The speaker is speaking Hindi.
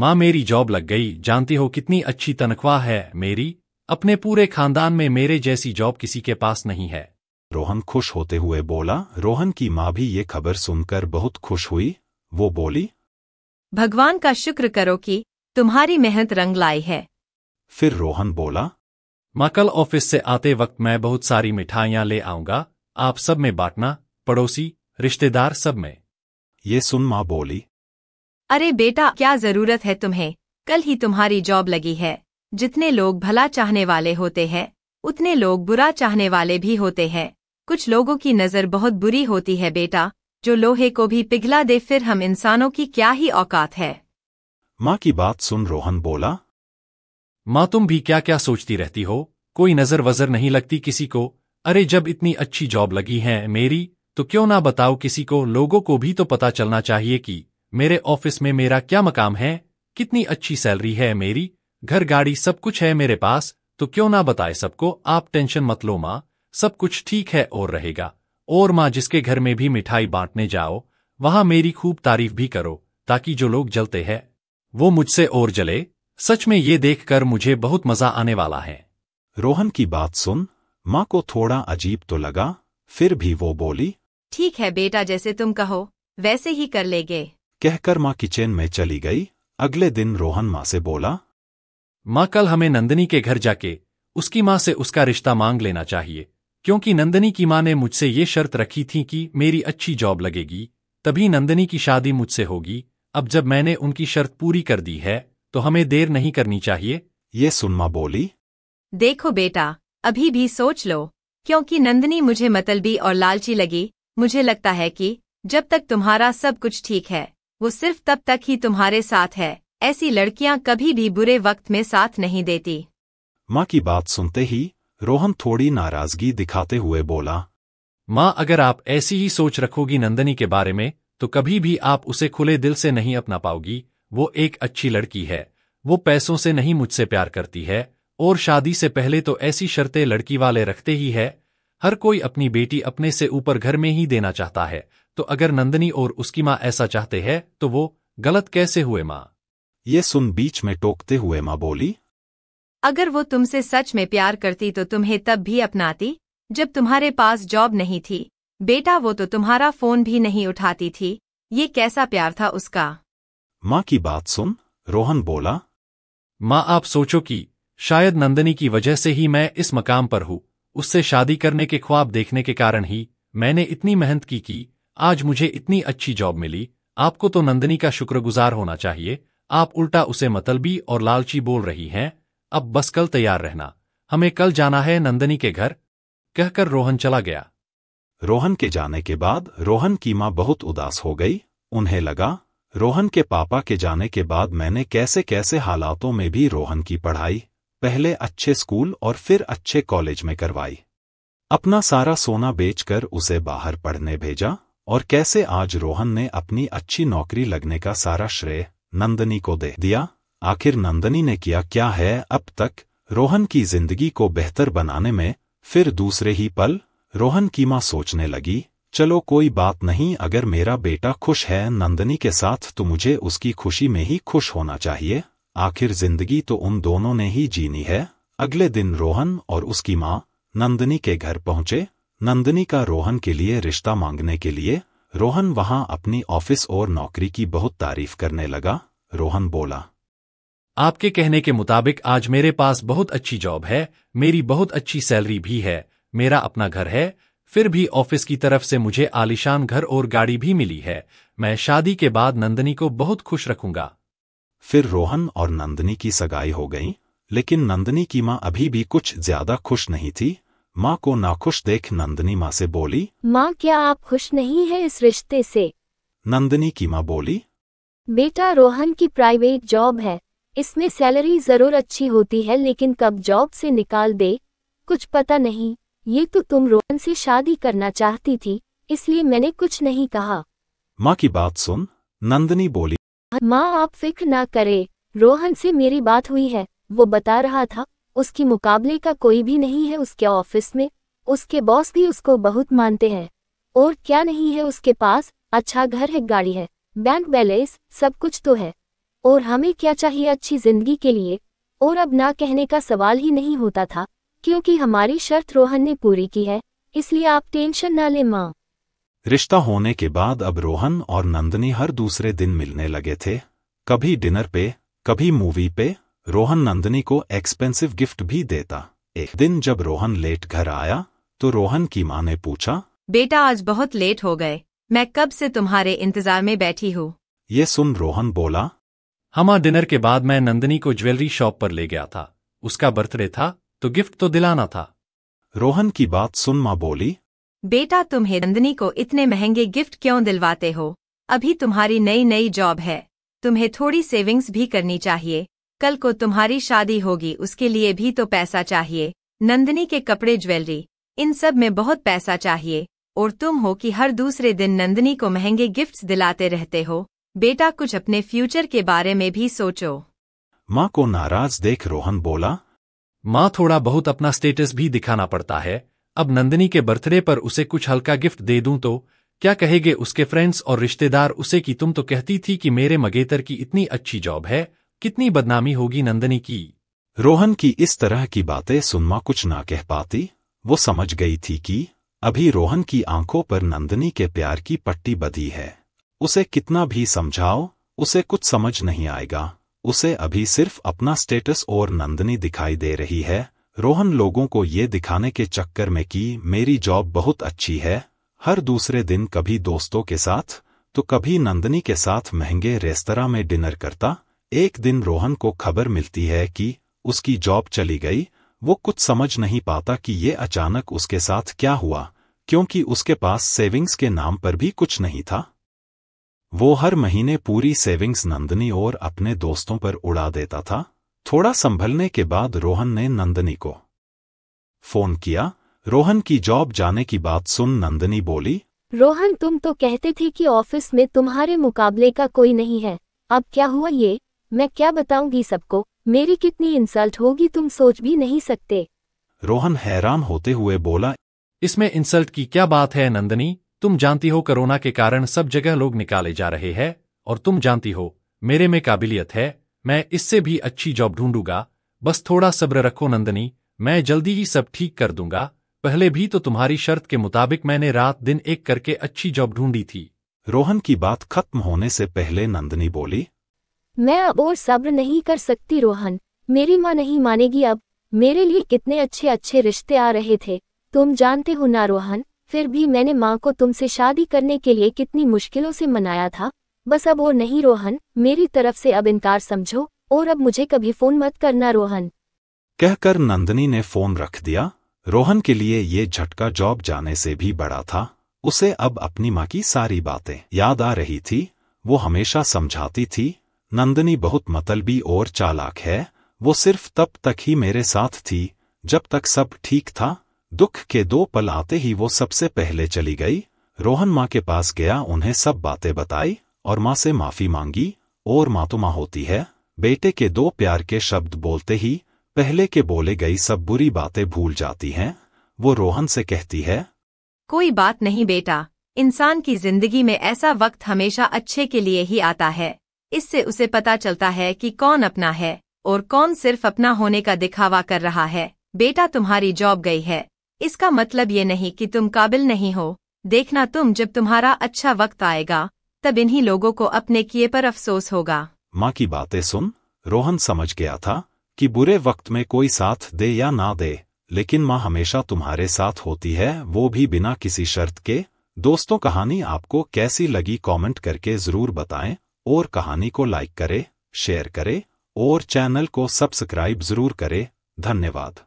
माँ मेरी जॉब लग गई जानती हो कितनी अच्छी तनख्वाह है मेरी अपने पूरे खानदान में मेरे जैसी जॉब किसी के पास नहीं है रोहन खुश होते हुए बोला रोहन की माँ भी ये खबर सुनकर बहुत खुश हुई वो बोली भगवान का शुक्र करो कि तुम्हारी मेहनत रंग लाई है फिर रोहन बोला माँ कल ऑफिस से आते वक्त मैं बहुत सारी मिठाइयाँ ले आऊंगा आप सब में बांटना पड़ोसी रिश्तेदार सब में ये सुन माँ बोली अरे बेटा क्या जरूरत है तुम्हें कल ही तुम्हारी जॉब लगी है जितने लोग भला चाहने वाले होते हैं उतने लोग बुरा चाहने वाले भी होते हैं कुछ लोगों की नज़र बहुत बुरी होती है बेटा जो लोहे को भी पिघला दे फिर हम इंसानों की क्या ही औकात है माँ की बात सुन रोहन बोला माँ तुम भी क्या क्या सोचती रहती हो कोई नज़र वजर नहीं लगती किसी को अरे जब इतनी अच्छी जॉब लगी है मेरी तो क्यों ना बताओ किसी को लोगों को भी तो पता चलना चाहिए कि मेरे ऑफिस में मेरा क्या मकाम है कितनी अच्छी सैलरी है मेरी घर गाड़ी सब कुछ है मेरे पास तो क्यों ना बताए सबको आप टेंशन मत लो माँ सब कुछ ठीक है और रहेगा और माँ जिसके घर में भी मिठाई बांटने जाओ वहां मेरी खूब तारीफ भी करो ताकि जो लोग जलते हैं वो मुझसे और जले सच में ये देखकर मुझे बहुत मजा आने वाला है रोहन की बात सुन माँ को थोड़ा अजीब तो लगा फिर भी वो बोली ठीक है बेटा जैसे तुम कहो वैसे ही कर लेगे कहकर माँ किचन में चली गई अगले दिन रोहन माँ से बोला माँ कल हमें नंदनी के घर जाके उसकी माँ से उसका रिश्ता मांग लेना चाहिए क्योंकि नंदनी की माँ ने मुझसे ये शर्त रखी थी कि मेरी अच्छी जॉब लगेगी तभी नंदनी की शादी मुझसे होगी अब जब मैंने उनकी शर्त पूरी कर दी है तो हमें देर नहीं करनी चाहिए ये सुनमा बोली देखो बेटा अभी भी सोच लो क्योंकि नंदनी मुझे मतलबी और लालची लगी मुझे लगता है कि जब तक तुम्हारा सब कुछ ठीक है वो सिर्फ तब तक ही तुम्हारे साथ है ऐसी लड़कियां कभी भी बुरे वक्त में साथ नहीं देती माँ की बात सुनते ही रोहन थोड़ी नाराजगी दिखाते हुए बोला माँ अगर आप ऐसी ही सोच रखोगी नंदनी के बारे में तो कभी भी आप उसे खुले दिल से नहीं अपना पाओगी वो एक अच्छी लड़की है वो पैसों से नहीं मुझसे प्यार करती है और शादी से पहले तो ऐसी शर्तें लड़की वाले रखते ही है हर कोई अपनी बेटी अपने से ऊपर घर में ही देना चाहता है तो अगर नंदनी और उसकी माँ ऐसा चाहते हैं तो वो गलत कैसे हुए माँ ये सुन बीच में टोकते हुए माँ बोली अगर वो तुमसे सच में प्यार करती तो तुम्हें तब भी अपनाती जब तुम्हारे पास जॉब नहीं थी बेटा वो तो तुम्हारा फोन भी नहीं उठाती थी ये कैसा प्यार था उसका माँ की बात सुन रोहन बोला माँ आप सोचो कि शायद नंदनी की वजह से ही मैं इस मकाम पर हूँ उससे शादी करने के ख्वाब देखने के कारण ही मैंने इतनी मेहनत की कि आज मुझे इतनी अच्छी जॉब मिली आपको तो नंदनी का शुक्रगुजार होना चाहिए आप उल्टा उसे मतलबी और लालची बोल रही हैं अब बस कल तैयार रहना हमें कल जाना है नंदनी के घर कहकर रोहन चला गया रोहन के जाने के बाद रोहन की माँ बहुत उदास हो गई उन्हें लगा रोहन के पापा के जाने के बाद मैंने कैसे कैसे हालातों में भी रोहन की पढ़ाई पहले अच्छे स्कूल और फिर अच्छे कॉलेज में करवाई अपना सारा सोना बेचकर उसे बाहर पढ़ने भेजा और कैसे आज रोहन ने अपनी अच्छी नौकरी लगने का सारा श्रेय नंदनी को दे दिया आखिर नंदनी ने किया क्या है अब तक रोहन की जिंदगी को बेहतर बनाने में फिर दूसरे ही पल रोहन की माँ सोचने लगी चलो कोई बात नहीं अगर मेरा बेटा खुश है नंदनी के साथ तो मुझे उसकी खुशी में ही खुश होना चाहिए आखिर जिंदगी तो उन दोनों ने ही जीनी है अगले दिन रोहन और उसकी माँ नंदनी के घर पहुंचे नंदिनी का रोहन के लिए रिश्ता मांगने के लिए रोहन वहां अपनी ऑफिस और नौकरी की बहुत तारीफ करने लगा रोहन बोला आपके कहने के मुताबिक आज मेरे पास बहुत अच्छी जॉब है मेरी बहुत अच्छी सैलरी भी है मेरा अपना घर है फिर भी ऑफिस की तरफ से मुझे आलिशान घर और गाड़ी भी मिली है मैं शादी के बाद नंदनी को बहुत खुश रखूंगा फिर रोहन और नंदनी की सगाई हो गई लेकिन नंदनी की माँ अभी भी कुछ ज्यादा खुश नहीं थी माँ को नाखुश देख नंदनी माँ से बोली माँ क्या आप खुश नहीं है इस रिश्ते से नंदनी की माँ बोली बेटा रोहन की प्राइवेट जॉब है इसमें सैलरी जरूर अच्छी होती है लेकिन कब जॉब से निकाल दे कुछ पता नहीं ये तो तुम रोहन से शादी करना चाहती थी इसलिए मैंने कुछ नहीं कहा माँ की बात सुन नंदनी बोली माँ आप फिक्र ना करे रोहन से मेरी बात हुई है वो बता रहा था उसकी मुकाबले का कोई भी नहीं है उसके ऑफिस में उसके बॉस भी उसको बहुत मानते हैं और क्या नहीं है उसके पास अच्छा घर है गाड़ी है बैंक बैलेंस सब कुछ तो है और हमें क्या चाहिए अच्छी जिंदगी के लिए और अब ना कहने का सवाल ही नहीं होता था क्योंकि हमारी शर्त रोहन ने पूरी की है इसलिए आप टेंशन ना लें माँ रिश्ता होने के बाद अब रोहन और नंदनी हर दूसरे दिन मिलने लगे थे कभी डिनर पे कभी मूवी पे रोहन नंदनी को एक्सपेंसिव गिफ्ट भी देता एक दिन जब रोहन लेट घर आया तो रोहन की माँ ने पूछा बेटा आज बहुत लेट हो गए मैं कब से तुम्हारे इंतजार में बैठी हूँ ये सुन रोहन बोला हमा डिनर के बाद मैं नंदनी को ज्वेलरी शॉप पर ले गया था उसका बर्थडे था तो गिफ्ट तो दिलाना था रोहन की बात सुन माँ बोली बेटा तुम्हें नंदनी को इतने महंगे गिफ्ट क्यों दिलवाते हो अभी तुम्हारी नई नई जॉब है तुम्हें थोड़ी सेविंग्स भी करनी चाहिए कल को तुम्हारी शादी होगी उसके लिए भी तो पैसा चाहिए नंदनी के कपड़े ज्वेलरी इन सब में बहुत पैसा चाहिए और तुम हो कि हर दूसरे दिन नंदनी को महंगे गिफ्ट्स दिलाते रहते हो बेटा कुछ अपने फ्यूचर के बारे में भी सोचो माँ को नाराज देख रोहन बोला माँ थोड़ा बहुत अपना स्टेटस भी दिखाना पड़ता है अब नंदनी के बर्थडे पर उसे कुछ हल्का गिफ्ट दे दूं तो क्या कहेगे उसके फ्रेंड्स और रिश्तेदार उसे कि तुम तो कहती थी कि मेरे मगेतर की इतनी अच्छी जॉब है कितनी बदनामी होगी नंदनी की रोहन की इस तरह की बातें सुनमा कुछ ना कह पाती वो समझ गई थी कि अभी रोहन की आंखों पर नंदनी के प्यार की पट्टी बधी है उसे कितना भी समझाओ उसे कुछ समझ नहीं आएगा उसे अभी सिर्फ अपना स्टेटस और नंदनी दिखाई दे रही है रोहन लोगों को ये दिखाने के चक्कर में कि मेरी जॉब बहुत अच्छी है हर दूसरे दिन कभी दोस्तों के साथ तो कभी नंदनी के साथ महंगे रेस्तरा में डिनर करता एक दिन रोहन को खबर मिलती है कि उसकी जॉब चली गई वो कुछ समझ नहीं पाता कि ये अचानक उसके साथ क्या हुआ क्योंकि उसके पास सेविंग्स के नाम पर भी कुछ नहीं था वो हर महीने पूरी सेविंग्स नंदनी और अपने दोस्तों पर उड़ा देता था थोड़ा संभलने के बाद रोहन ने नंदनी को फोन किया रोहन की जॉब जाने की बात सुन नंदनी बोली रोहन तुम तो कहते थे कि ऑफिस में तुम्हारे मुकाबले का कोई नहीं है अब क्या हुआ ये मैं क्या बताऊंगी सबको मेरी कितनी इंसल्ट होगी तुम सोच भी नहीं सकते रोहन हैरान होते हुए बोला इसमें इंसल्ट की क्या बात है नंदनी तुम जानती हो कोरोना के कारण सब जगह लोग निकाले जा रहे हैं और तुम जानती हो मेरे में काबिलियत है मैं इससे भी अच्छी जॉब ढूंढूंगा बस थोड़ा सब्र रखो नंदनी मैं जल्दी ही सब ठीक कर दूंगा पहले भी तो तुम्हारी शर्त के मुताबिक मैंने रात दिन एक करके अच्छी जॉब ढूंढी थी रोहन की बात खत्म होने से पहले नंदनी बोली मैं अब और सब्र नहीं कर सकती रोहन मेरी माँ नहीं मानेगी अब मेरे लिए कितने अच्छे अच्छे रिश्ते आ रहे थे तुम जानते हो ना रोहन फिर भी मैंने माँ को तुमसे शादी करने के लिए कितनी मुश्किलों से मनाया था बस अब और नहीं रोहन मेरी तरफ से अब इनकार समझो और अब मुझे कभी फोन मत करना रोहन कहकर नंदनी ने फोन रख दिया रोहन के लिए ये झटका जॉब जाने से भी बड़ा था उसे अब अपनी माँ की सारी बातें याद आ रही थी वो हमेशा समझाती थी नंदनी बहुत मतलबी और चालाक है वो सिर्फ तब तक ही मेरे साथ थी जब तक सब ठीक था दुख के दो पल आते ही वो सबसे पहले चली गई रोहन माँ के पास गया उन्हें सब बातें बताई और माँ से माफ़ी मांगी और माँ तो माँ होती है बेटे के दो प्यार के शब्द बोलते ही पहले के बोले गई सब बुरी बातें भूल जाती हैं वो रोहन से कहती है कोई बात नहीं बेटा इंसान की जिंदगी में ऐसा वक्त हमेशा अच्छे के लिए ही आता है इससे उसे पता चलता है कि कौन अपना है और कौन सिर्फ अपना होने का दिखावा कर रहा है बेटा तुम्हारी जॉब गई है इसका मतलब ये नहीं कि तुम काबिल नहीं हो देखना तुम जब तुम्हारा अच्छा वक्त आएगा तब इन्हीं लोगों को अपने किए पर अफसोस होगा माँ की बातें सुन रोहन समझ गया था कि बुरे वक्त में कोई साथ दे या ना दे लेकिन माँ हमेशा तुम्हारे साथ होती है वो भी बिना किसी शर्त के दोस्तों कहानी आपको कैसी लगी कमेंट करके ज़रूर बताएं और कहानी को लाइक करें, शेयर करें और चैनल को सब्सक्राइब जरूर करें धन्यवाद